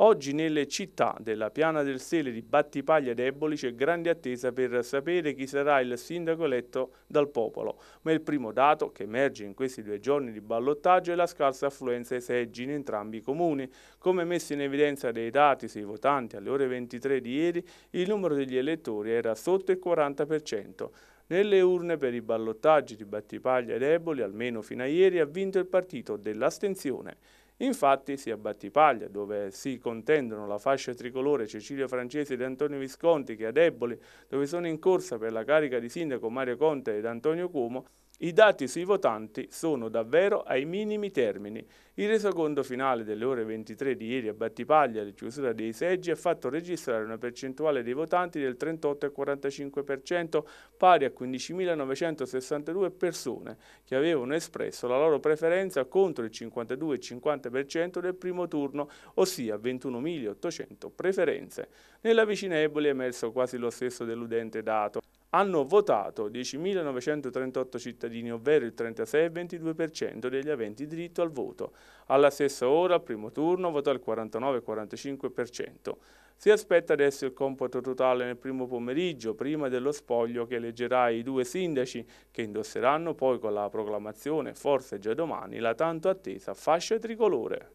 Oggi nelle città della Piana del Sele di Battipaglia ed Eboli c'è grande attesa per sapere chi sarà il sindaco eletto dal popolo, ma il primo dato che emerge in questi due giorni di ballottaggio è la scarsa affluenza ai seggi in entrambi i comuni. Come messo in evidenza dai dati sui votanti alle ore 23 di ieri, il numero degli elettori era sotto il 40%. Nelle urne per i ballottaggi di Battipaglia ed Eboli, almeno fino a ieri, ha vinto il partito dell'astenzione. Infatti sia a Battipaglia, dove si contendono la fascia tricolore Cecilia Francese ed Antonio Visconti, che a Deboli, dove sono in corsa per la carica di sindaco Mario Conte ed Antonio Cuomo, i dati sui votanti sono davvero ai minimi termini. Il resoconto finale delle ore 23 di ieri a Battipaglia, di chiusura dei seggi, ha fatto registrare una percentuale dei votanti del 38,45%, pari a 15.962 persone, che avevano espresso la loro preferenza contro il 52,50% del primo turno, ossia 21.800 preferenze. Nella vicina Eboli è emerso quasi lo stesso deludente dato hanno votato 10.938 cittadini, ovvero il 36,22% degli aventi diritto al voto. Alla stessa ora, al primo turno, votò il 49,45%. Si aspetta adesso il computo totale nel primo pomeriggio, prima dello spoglio che eleggerà i due sindaci, che indosseranno poi con la proclamazione, forse già domani, la tanto attesa fascia tricolore.